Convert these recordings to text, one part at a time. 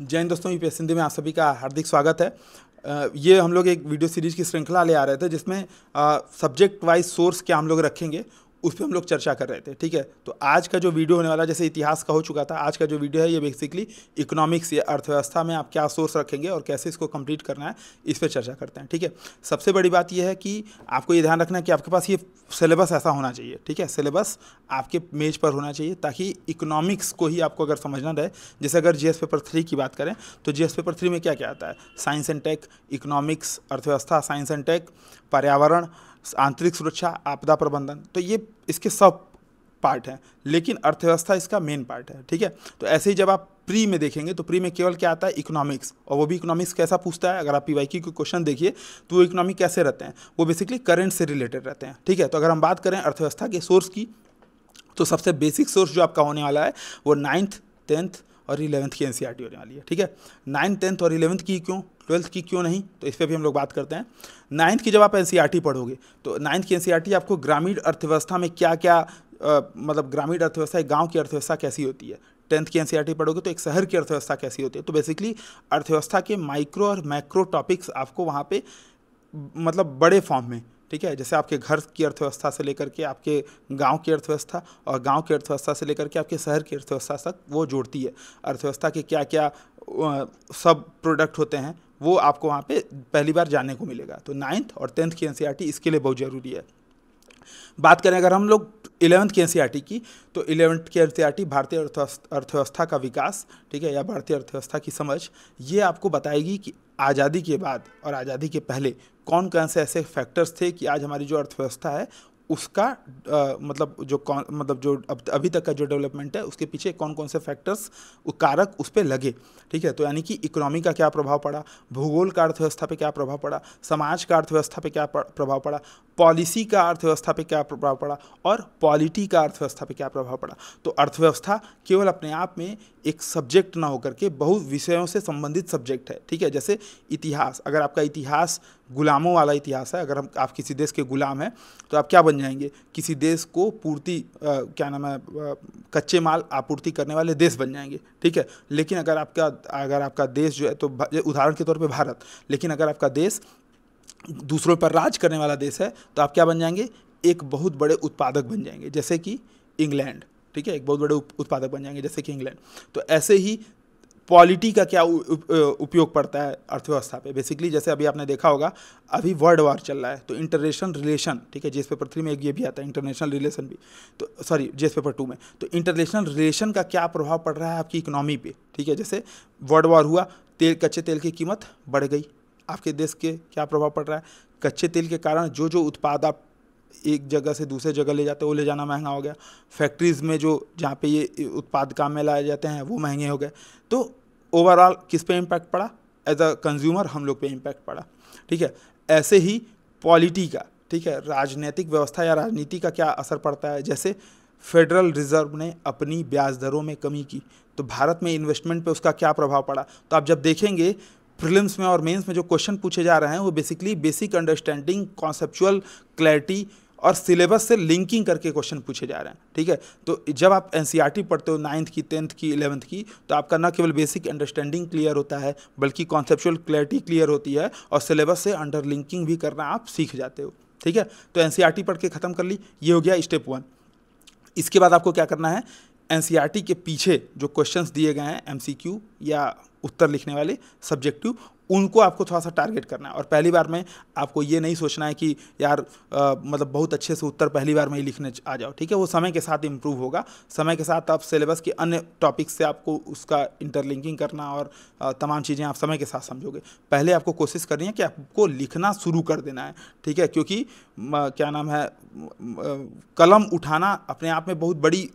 जैन दोस्तों यू सिंधी में आप सभी का हार्दिक स्वागत है ये हम लोग एक वीडियो सीरीज की श्रृंखला ले आ रहे थे जिसमें सब्जेक्ट वाइज सोर्स क्या हम लोग रखेंगे उस पर हम लोग चर्चा कर रहे थे ठीक है तो आज का जो वीडियो होने वाला जैसे इतिहास का हो चुका था आज का जो वीडियो है ये बेसिकली इकोनॉमिक्स या अर्थव्यवस्था में आप क्या सोर्स रखेंगे और कैसे इसको कंप्लीट करना है इस पर चर्चा करते हैं ठीक है सबसे बड़ी बात यह है कि आपको ये ध्यान रखना है कि आपके पास ये सिलेबस ऐसा होना चाहिए ठीक है सिलेबस आपके मेज पर होना चाहिए ताकि इकोनॉमिक्स को ही आपको अगर समझना रहे जैसे अगर जी पेपर थ्री की बात करें तो जी पेपर थ्री में क्या क्या आता है साइंस एंड टेक इकोनॉमिक्स अर्थव्यवस्था साइंस एंड टेक पर्यावरण आंतरिक सुरक्षा आपदा प्रबंधन तो ये इसके सब पार्ट हैं लेकिन अर्थव्यवस्था इसका मेन पार्ट है ठीक है तो ऐसे ही जब आप प्री में देखेंगे तो प्री में केवल क्या आता है इकोनॉमिक्स और वो भी इकोनॉमिक्स कैसा पूछता है अगर आप पी के क्वेश्चन देखिए तो वो इकोनॉमिक कैसे रहते हैं वो बेसिकली करेंट से रिलेटेड रहते हैं ठीक है तो अगर हम बात करें अर्थव्यवस्था के सोर्स की तो सबसे बेसिक सोर्स जो आपका होने वाला है वो नाइन्थ टेंथ और इलेवंथ की एन e होने वाली है ठीक है नाइन्थ टेंथ और इलेवंथ की क्यों ट्वेल्थ की क्यों नहीं तो इस पर भी हम लोग बात करते हैं नाइन्थ की जब आप एन e पढ़ोगे तो नाइन्थ की एन e आपको ग्रामीण अर्थव्यवस्था में क्या क्या मतलब ग्रामीण अर्थव्यवस्था एक गाँव की अर्थव्यवस्था कैसी होती है टेंथ की एन पढ़ोगे तो एक शहर की अर्थव्यवस्था कैसी होती है तो बेसिकली अर्थव्यवस्था के माइक्रो और मैक्रो टॉपिक्स आपको वहाँ पर मतलब बड़े फॉर्म में ठीक है जैसे आपके घर की अर्थव्यवस्था से लेकर के आपके गांव की अर्थव्यवस्था और गांव की अर्थव्यवस्था से लेकर के आपके शहर की अर्थव्यवस्था तक वो जोड़ती है अर्थव्यवस्था के क्या क्या सब प्रोडक्ट होते हैं वो आपको वहाँ पे पहली बार जानने को मिलेगा तो नाइन्थ और टेंथ की एन इसके लिए बहुत ज़रूरी है बात करें अगर हम लोग इलेवंथ की एन की तो इलेवंथ की एन भारतीय अर्थव्यवस्था का विकास ठीक है या भारतीय अर्थव्यवस्था की समझ ये आपको बताएगी कि आज़ादी के बाद और आज़ादी के पहले कौन कौन से ऐसे फैक्टर्स थे कि आज हमारी जो अर्थव्यवस्था है उसका आ, मतलब जो कौन मतलब जो अब अभी तक का जो डेवलपमेंट है उसके पीछे कौन कौन से फैक्टर्स कारक उस पर लगे ठीक है तो यानी कि इकोनॉमी का क्या प्रभाव पड़ा भूगोल का अर्थव्यवस्था पे क्या प्रभाव पड़ा समाज का अर्थव्यवस्था पे क्या प्रभाव पड़ा पॉलिसी का अर्थव्यवस्था पे क्या प्रभाव पड़ा और पॉलिटी का अर्थव्यवस्था पे क्या प्रभाव पड़ा तो अर्थव्यवस्था केवल अपने आप में एक सब्जेक्ट ना होकर के बहु विषयों से संबंधित सब्जेक्ट है ठीक है जैसे इतिहास अगर आपका इतिहास गुलामों वाला इतिहास है अगर हम आप किसी देश के गुलाम हैं तो आप क्या बन जाएंगे किसी देश को पूर्ति क्या नाम है कच्चे माल आपूर्ति करने वाले देश बन जाएंगे ठीक है लेकिन अगर आपका अगर आपका देश जो है तो उदाहरण के तौर पर भारत लेकिन अगर आपका देश दूसरों पर राज करने वाला देश है तो आप क्या बन जाएंगे एक बहुत बड़े उत्पादक बन जाएंगे जैसे कि इंग्लैंड ठीक है एक बहुत बड़े उत्पादक बन जाएंगे जैसे कि इंग्लैंड तो ऐसे ही पॉलिटी का क्या उपयोग पड़ता है अर्थव्यवस्था पे बेसिकली जैसे अभी आपने देखा होगा अभी वर्ल्ड वार चल रहा है तो इंटरनेशनल रिलेशन ठीक है जिस पेपर थ्री में एक ये भी आता है इंटरनेशनल रिलेशन भी तो सॉरी जिस पेपर टू में तो इंटरनेशनल रिलेशन का क्या प्रभाव पड़ रहा है आपकी इकोनॉमी पे ठीक है जैसे वर्ल्ड वार हुआ तेल कच्चे तेल की कीमत बढ़ गई आपके देश के क्या प्रभाव पड़ रहा है कच्चे तेल के कारण जो जो उत्पाद आप एक जगह से दूसरे जगह ले जाते वो ले जाना महंगा हो गया फैक्ट्रीज़ में जो जहाँ पे ये उत्पाद काम में लाए जाते हैं वो महंगे हो गए तो ओवरऑल किस पे इम्पैक्ट पड़ा एज अ कंज्यूमर हम लोग पे इम्पैक्ट पड़ा ठीक है ऐसे ही पॉलिटी का ठीक है राजनीतिक व्यवस्था या राजनीति का क्या असर पड़ता है जैसे फेडरल रिजर्व ने अपनी ब्याज दरों में कमी की तो भारत में इन्वेस्टमेंट पे उसका क्या प्रभाव पड़ा तो आप जब देखेंगे प्रिलिम्स में और मेंस में जो क्वेश्चन पूछे जा रहे हैं वो basically basic understanding conceptual clarity और सिलेबस से लिंकिंग करके क्वेश्चन पूछे जा रहे हैं ठीक है तो जब आप एन e पढ़ते हो नाइन्थ की टेंथ की इलेवंथ की तो आपका ना केवल बेसिक अंडरस्टैंडिंग क्लियर होता है बल्कि कॉन्सेप्चुअल क्लैरिटी क्लियर होती है और सिलेबस से अंडर लिंकिंग भी करना आप सीख जाते हो ठीक है तो एन e पढ़ के ख़त्म कर ली ये हो गया स्टेप वन इसके बाद आपको क्या करना है एन e के पीछे जो क्वेश्चंस दिए गए हैं एम या उत्तर लिखने वाले सब्जेक्टिव उनको आपको थोड़ा सा टारगेट करना है और पहली बार में आपको ये नहीं सोचना है कि यार आ, मतलब बहुत अच्छे से उत्तर पहली बार में ही लिखने आ जाओ ठीक है वो समय के साथ इम्प्रूव होगा समय के साथ आप सिलेबस के अन्य टॉपिक से आपको उसका इंटरलिंकिंग करना और आ, तमाम चीज़ें आप समय के साथ समझोगे पहले आपको कोशिश करनी है कि आपको लिखना शुरू कर देना है ठीक है क्योंकि क्या नाम है कलम उठाना अपने आप में बहुत बड़ी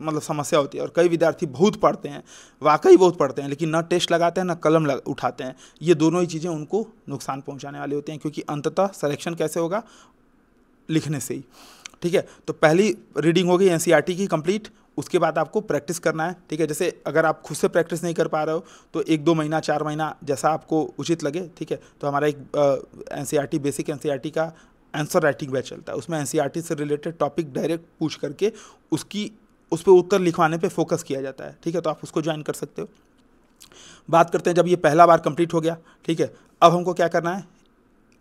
मतलब समस्या होती है और कई विद्यार्थी बहुत पढ़ते हैं वाकई बहुत पढ़ते हैं लेकिन ना टेस्ट लगाते हैं ना कलम लग, उठाते हैं ये दोनों ही चीज़ें उनको नुकसान पहुंचाने वाली होती हैं क्योंकि अंततः सलेक्शन कैसे होगा लिखने से ही ठीक है तो पहली रीडिंग होगी एन की कंप्लीट उसके बाद आपको प्रैक्टिस करना है ठीक है जैसे अगर आप खुद से प्रैक्टिस नहीं कर पा रहे हो तो एक दो महीना चार महीना जैसा आपको उचित लगे ठीक है तो हमारा एक एन बेसिक एन का आंसर राइटिंग बैच चलता है उसमें एन e से रिलेटेड टॉपिक डायरेक्ट पूछ करके उसकी उस पर उत्तर लिखवाने पे फोकस किया जाता है ठीक है तो आप उसको ज्वाइन कर सकते हो बात करते हैं जब ये पहला बार कंप्लीट हो गया ठीक है अब हमको क्या करना है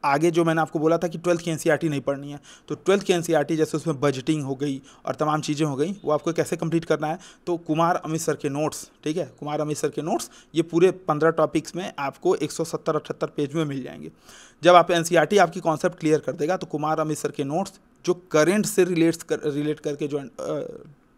आगे जो मैंने आपको बोला था कि ट्वेल्थ की एन e नहीं पढ़नी है तो ट्वेल्थ की एन e जैसे उसमें बजटिंग हो गई और तमाम चीज़ें हो गई वो आपको कैसे कंप्लीट करना है तो कुमार अमित सर के नोट्स ठीक है कुमार अमित सर के नोट्स ये पूरे पंद्रह टॉपिक्स में आपको एक सौ पेज में मिल जाएंगे जब आप एन e आपकी कॉन्सेप्ट क्लियर कर देगा तो कुमार अमित सर के नोट्स जो करेंट से रिलेट्स कर रिलेट करके जो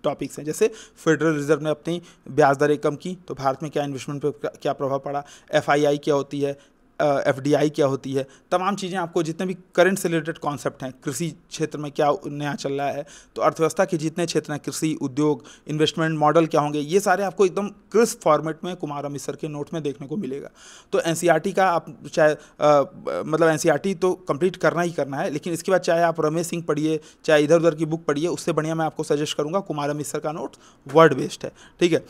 टॉपिक्स हैं जैसे फेडरल रिजर्व ने अपनी ब्याज दरें कम की तो भारत में क्या इन्वेस्टमेंट पर क्या प्रभाव पड़ा एफ क्या होती है एफ क्या होती है तमाम चीज़ें आपको जितने भी करंट से रिलेटेड कॉन्सेप्ट हैं कृषि क्षेत्र में क्या नया चल रहा है तो अर्थव्यवस्था के जितने क्षेत्र हैं कृषि उद्योग इन्वेस्टमेंट मॉडल क्या होंगे ये सारे आपको एकदम क्रिस्प फॉर्मेट में कुमार मिसर के नोट में देखने को मिलेगा तो एन e का आप चाहे मतलब एन e तो कंप्लीट करना ही करना है लेकिन इसके बाद चाहे आप रमेश सिंह पढ़िए चाहे इधर उधर की बुक पढ़िए उससे बढ़िया मैं आपको सजेस्ट करूँगा कुमार मिसर का नोट वर्ड बेस्ड है ठीक है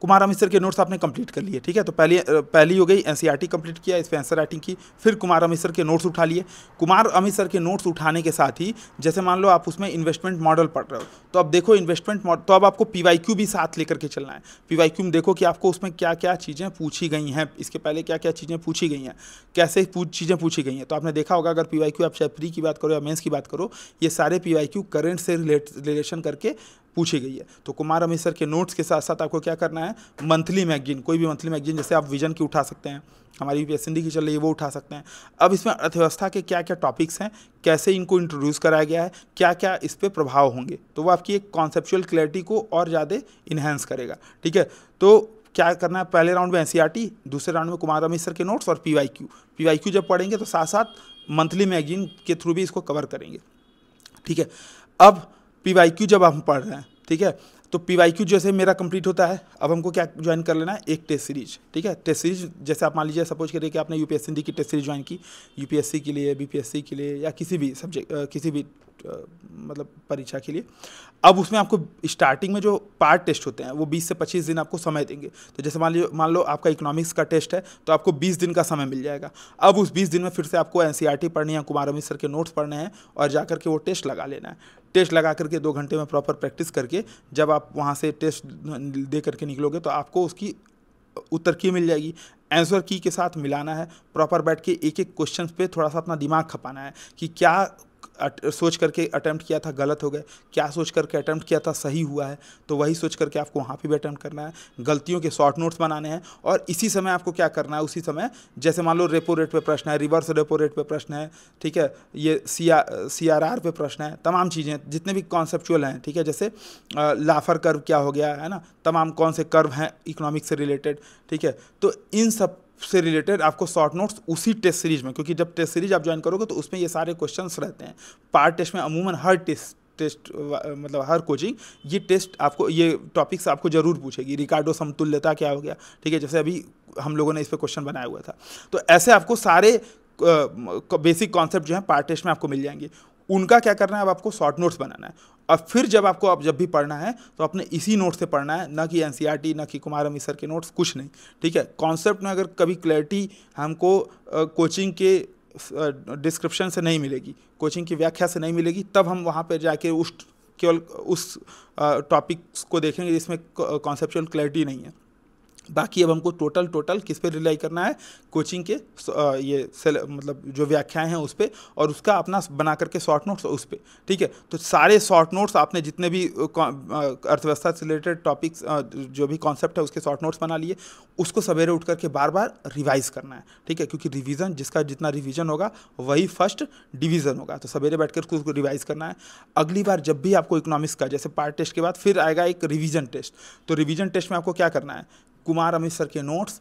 कुमार मिस्र के नोट्स आपने कंप्लीट कर लिए ठीक है तो पहले पहली हो गई एन कंप्लीट e किया इस पर आंसर राइटिंग की फिर कुमार अमिसर के नोट्स उठा लिए कुमार अमित सर के नोट्स उठाने के साथ ही जैसे मान लो आप उसमें इन्वेस्टमेंट मॉडल पढ़ रहे हो तो अब देखो इन्वेस्टमेंट मॉडल तो अब आपको पी भी साथ लेकर के चलना है पीवाईक्यू में देखो कि आपको उसमें क्या क्या चीज़ें पूछी गई हैं इसके पहले क्या क्या चीज़ें पूछी गई हैं कैसे चीज़ें पूछी गई हैं तो आपने देखा होगा अगर पी आप चाहे की बात करो या मेन्स की बात करो ये सारे पी करंट से रिलेट रिलेशन करके पूछी गई है तो कुमार अमित सर के नोट्स के साथ साथ आपको क्या करना है मंथली मैगजीन कोई भी मंथली मैगजीन जैसे आप विजन की उठा सकते हैं हमारी यू हिंदी की चल रही है वो उठा सकते हैं अब इसमें अर्थव्यवस्था के क्या क्या टॉपिक्स हैं कैसे इनको इंट्रोड्यूस कराया गया है क्या क्या इस पर प्रभाव होंगे तो वो आपकी एक कॉन्सेप्चुअल क्लैरिटी को और ज़्यादा इन्हेंस करेगा ठीक है तो क्या करना है पहले राउंड में एन e दूसरे राउंड में कुमार अमित सर के नोट्स और पी वाई जब पढ़ेंगे तो साथ साथ मंथली मैगजीन के थ्रू भी इसको कवर करेंगे ठीक है अब पी वाई क्यू जब हम पढ़ रहे हैं ठीक है तो पी वाई क्यू जैसे मेरा कंप्लीट होता है अब हमको क्या ज्वाइन कर लेना है एक टेस्ट सीरीज ठीक है टेस्ट सीरीज जैसे आप मान लीजिए सपोज करिए कि आपने एस हिंदी की टेस्ट सीरीज ज्वाइन की सी के लिए सी के लिए या किसी भी सब्जेक्ट किसी भी मतलब परीक्षा के लिए अब उसमें आपको स्टार्टिंग में जो पार्ट टेस्ट होते हैं वो 20 से 25 दिन आपको समय देंगे तो जैसे मान लीजिए मान लो आपका इकोनॉमिक्स का टेस्ट है तो आपको 20 दिन का समय मिल जाएगा अब उस 20 दिन में फिर से आपको एन e पढ़नी है कुमार अमित सर के नोट्स पढ़ने हैं और जाकर के वो टेस्ट लगा लेना है टेस्ट लगा करके दो घंटे में प्रॉपर प्रैक्टिस करके जब आप वहाँ से टेस्ट दे करके निकलोगे तो आपको उसकी उत्तर की मिल जाएगी आंसर की के साथ मिलाना है प्रॉपर बैठ के एक एक क्वेश्चन पे थोड़ा सा अपना दिमाग खपाना है कि क्या सोच करके अटैम्प्ट किया था गलत हो गए क्या सोच करके अटैम्प्ट किया था सही हुआ है तो वही सोच करके आपको वहाँ पर भी अटैम्प्ट करना है गलतियों के शॉर्ट नोट्स बनाने हैं और इसी समय आपको क्या करना है उसी समय जैसे मान लो रेपो रेट पर प्रश्न है रिवर्स रेपो रेट पर प्रश्न है ठीक है ये सी सी आर आर पे प्रश्न है तमाम चीज़ें जितने भी कॉन्सेप्चुअल हैं ठीक है जैसे लाफर कर्व क्या हो गया है ना तमाम कौन से कर्व हैं इकोनॉमिक से रिलेटेड ठीक है तो इन सब से रिलेटेड आपको शॉर्ट नोट्स उसी टेस्ट सीरीज में क्योंकि जब टेस्ट सीरीज आप ज्वाइन करोगे तो उसमें ये सारे क्वेश्चंस रहते हैं पार्ट टेस्ट में अमूमन हर टेस्ट टेस्ट मतलब हर कोचिंग ये टेस्ट आपको ये टॉपिक्स आपको जरूर पूछेगी रिकार्डो समतुल्यता क्या हो गया ठीक है जैसे अभी हम लोगों ने इस पर क्वेश्चन बनाया हुआ था तो ऐसे आपको सारे बेसिक कॉन्सेप्ट जो है पार्ट टेस्ट में आपको मिल जाएंगे उनका क्या करना है अब आपको शॉर्ट नोट्स बनाना है अब फिर जब आपको अब आप जब भी पढ़ना है तो आपने इसी नोट से पढ़ना है ना कि एन e ना कि कुमार अमिश्र के नोट्स कुछ नहीं ठीक है कॉन्सेप्ट में अगर कभी क्लैरिटी हमको कोचिंग के डिस्क्रिप्शन से नहीं मिलेगी कोचिंग की व्याख्या से नहीं मिलेगी तब हम वहाँ पर जाके उस केवल उस टॉपिक्स को देखेंगे जिसमें कॉन्सेप्चुअल क्लैरिटी नहीं है बाकी अब हमको टोटल टोटल किस पे रिलाई करना है कोचिंग के ये सेल मतलब जो व्याख्याएं हैं उस पर और उसका अपना बना करके शॉर्ट नोट्स उस पर ठीक है तो सारे शॉर्ट नोट्स आपने जितने भी अर्थव्यवस्था से रिलेटेड टॉपिक्स जो भी कॉन्सेप्ट है उसके शॉर्ट नोट्स बना लिए उसको सवेरे उठ करके बार बार रिवाइज़ करना है ठीक है क्योंकि रिविज़न जिसका जितना रिविज़न होगा वही फर्स्ट डिवीज़न होगा तो सवेरे बैठ कर उसको रिवाइज़ करना है अगली बार जब भी आपको इकोनॉमिक्स का जैसे पार्ट टेस्ट के बाद फिर आएगा एक रिविज़न टेस्ट तो रिविज़न टेस्ट में आपको क्या करना है कुमार अमित सर के नोट्स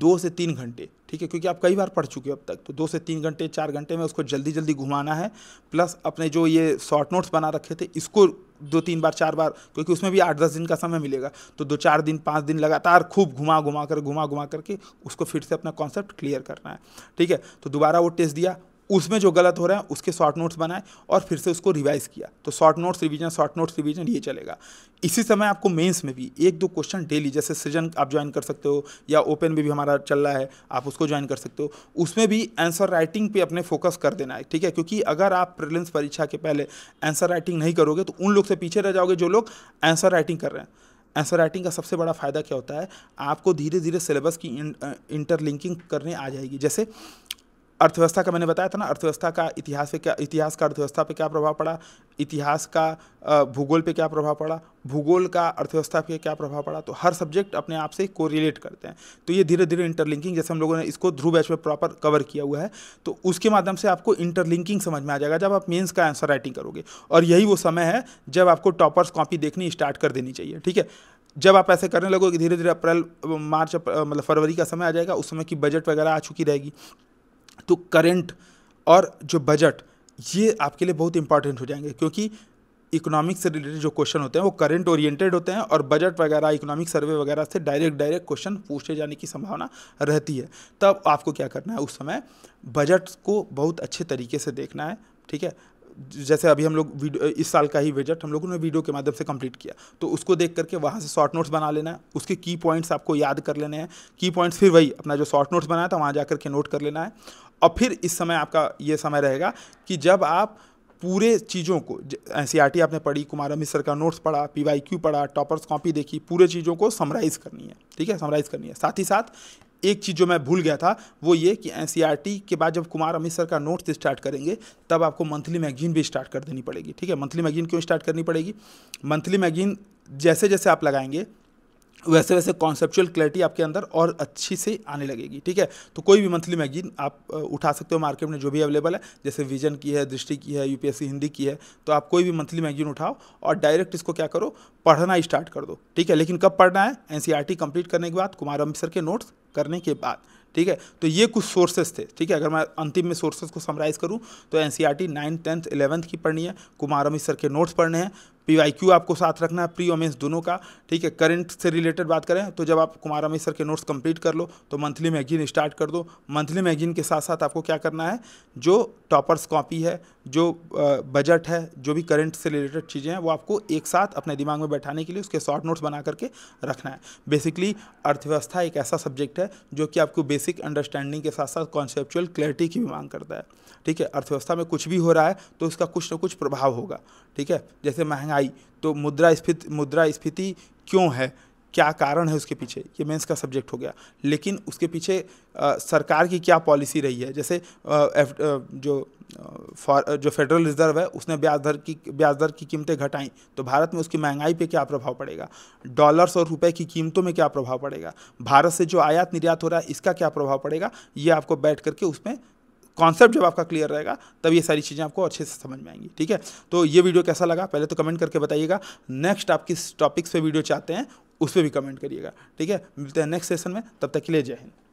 दो से तीन घंटे ठीक है क्योंकि आप कई बार पढ़ चुके हो अब तक तो दो से तीन घंटे चार घंटे में उसको जल्दी जल्दी घुमाना है प्लस अपने जो ये शॉर्ट नोट्स बना रखे थे इसको दो तीन बार चार बार क्योंकि उसमें भी आठ दस दिन का समय मिलेगा तो दो चार दिन पाँच दिन लगातार खूब घुमा घुमा कर घुमा घुमा करके उसको फिर से अपना कॉन्सेप्ट क्लियर करना है ठीक है तो दोबारा वो टेस्ट दिया उसमें जो गलत हो रहा है उसके शॉर्ट नोट्स बनाए और फिर से उसको रिवाइज किया तो short notes revision short notes revision ये चलेगा इसी समय आपको मेंस में भी एक दो क्वेश्चन डेली जैसे सृजन आप ज्वाइन कर सकते हो या ओपन में भी हमारा चल रहा है आप उसको ज्वाइन कर सकते हो उसमें भी आंसर राइटिंग पे अपने फोकस कर देना है ठीक है क्योंकि अगर आप प्रिलिम्स परीक्षा के पहले आंसर राइटिंग नहीं करोगे तो उन लोग से पीछे रह जाओगे जो लोग आंसर राइटिंग कर रहे हैं आंसर राइटिंग का सबसे बड़ा फ़ायदा क्या होता है आपको धीरे धीरे सिलेबस की इंटरलिंकिंग करने आ जाएगी जैसे अर्थव्यवस्था का मैंने बताया था ना अर्थव्यवस्था का इतिहास पे क्या इतिहास का अर्थव्यवस्था पे क्या प्रभाव पड़ा इतिहास का भूगोल पे क्या प्रभाव पड़ा भूगोल का अर्थव्यवस्था पे क्या प्रभाव पड़ा तो हर सब्जेक्ट अपने आप से कोरिलेट करते हैं तो ये धीरे धीरे इंटरलिंकिंग जैसे हम लोगों ने इसको ध्रुव बैच में प्रॉपर कवर किया हुआ है तो उसके माध्यम से आपको इंटरलिंकिंग समझ में आ जाएगा जब आप मेन्स का आंसर राइटिंग करोगे और यही वो समय है जब आपको टॉपर्स कॉपी देखनी स्टार्ट कर देनी चाहिए ठीक है जब आप ऐसे करने लगोगे धीरे धीरे अप्रैल मार्च मतलब फरवरी का समय आ जाएगा उस समय की बजट वगैरह आ चुकी रहेगी तो करेंट और जो बजट ये आपके लिए बहुत इंपॉर्टेंट हो जाएंगे क्योंकि इकोनॉमिक्स से रिलेटेड जो क्वेश्चन होते हैं वो करंट ओरिएंटेड होते हैं और बजट वगैरह इकोनॉमिक सर्वे वगैरह से डायरेक्ट डायरेक्ट क्वेश्चन पूछे जाने की संभावना रहती है तब आपको क्या करना है उस समय बजट को बहुत अच्छे तरीके से देखना है ठीक है जैसे अभी हम लोग इस साल का ही बजट हम लोगों ने वीडियो के माध्यम से कंप्लीट किया तो उसको देख करके वहाँ से शॉर्ट नोट्स बना लेना है उसके की पॉइंट्स आपको याद कर लेने हैं की पॉइंट्स फिर वही अपना जो शॉर्ट नोट्स बनाया था वहाँ जा करके नोट कर लेना है और फिर इस समय आपका ये समय रहेगा कि जब आप पूरे चीज़ों को एन आपने पढ़ी कुमारा मिश्र का नोट्स पढ़ा पी वाई क्यू पढ़ा टॉपर्स कॉपी देखी पूरे चीज़ों को समराइज़ करनी है ठीक है समराइज़ करनी है साथ ही साथ एक चीज़ जो मैं भूल गया था वो ये कि एन e के बाद जब कुमार अमित सर का नोट्स स्टार्ट करेंगे तब आपको मंथली मैगजीन भी स्टार्ट कर देनी पड़ेगी ठीक है मंथली मैगजीन क्यों स्टार्ट करनी पड़ेगी मंथली मैगजीन जैसे जैसे आप लगाएंगे वैसे वैसे कॉन्सेप्चुअल क्लैरिटी आपके अंदर और अच्छी से आने लगेगी ठीक है तो कोई भी मंथली मैगजीन आप उठा सकते हो मार्केट में जो भी अवेलेबल है जैसे विजन की है दृष्टि की है यूपीएससी हिंदी की है तो आप कोई भी मंथली मैगजीन उठाओ और डायरेक्ट इसको क्या करो पढ़ना स्टार्ट कर दो ठीक है लेकिन कब पढ़ना है एन कंप्लीट e करने के बाद कुमार अमृतसर के नोट्स करने के बाद ठीक है तो ये कुछ सोर्सेज थे ठीक है अगर मैं अंतिम में सोर्सेज को समराइज़ करूँ तो N C R T ninth tenth eleventh की पढ़नी है कुमार अमित सर के नोट्स पढ़ने हैं पी आपको साथ रखना है प्री ओमेंस दोनों का ठीक है करंट से रिलेटेड बात करें तो जब आप कुमार अमित सर के नोट्स कंप्लीट कर लो तो मंथली मैगजीन स्टार्ट कर दो मंथली मैगजीन के साथ साथ आपको क्या करना है जो टॉपर्स कॉपी है जो बजट है जो भी करंट से रिलेटेड चीज़ें हैं वो आपको एक साथ अपने दिमाग में बैठाने के लिए उसके शॉर्ट नोट्स बना करके रखना है बेसिकली अर्थव्यवस्था एक ऐसा सब्जेक्ट है जो कि आपको बेसिक अंडरस्टैंडिंग के साथ साथ कॉन्सेप्चुअल क्लैरिटी की भी मांग करता है ठीक है अर्थव्यवस्था में कुछ भी हो रहा है तो उसका कुछ ना कुछ प्रभाव होगा ठीक है जैसे महंगाई आई तो मुद्रा स्फीति मुद्रा स्फीति क्यों है क्या कारण है उसके पीछे ये मेंस का सब्जेक्ट हो गया लेकिन उसके पीछे आ, सरकार की क्या पॉलिसी रही है जैसे आ, एफ, आ, जो फॉर जो फेडरल रिजर्व है उसने ब्याज दर की ब्याज दर की कीमतें घटाई तो भारत में उसकी महंगाई पे क्या प्रभाव पड़ेगा डॉलर्स और रुपए की कीमतों में क्या प्रभाव पड़ेगा भारत से जो आयात निर्यात हो रहा है इसका क्या प्रभाव पड़ेगा ये आपको बैठ करके उसमें कॉन्सेप्ट जब आपका क्लियर रहेगा तब ये सारी चीज़ें आपको अच्छे से समझ में आएंगी ठीक है तो ये वीडियो कैसा लगा पहले तो कमेंट करके बताइएगा नेक्स्ट आप किस टॉपिक्स पे वीडियो चाहते हैं उस पर भी कमेंट करिएगा ठीक है मिलते हैं नेक्स्ट सेशन में तब तक के लिए जय हिंद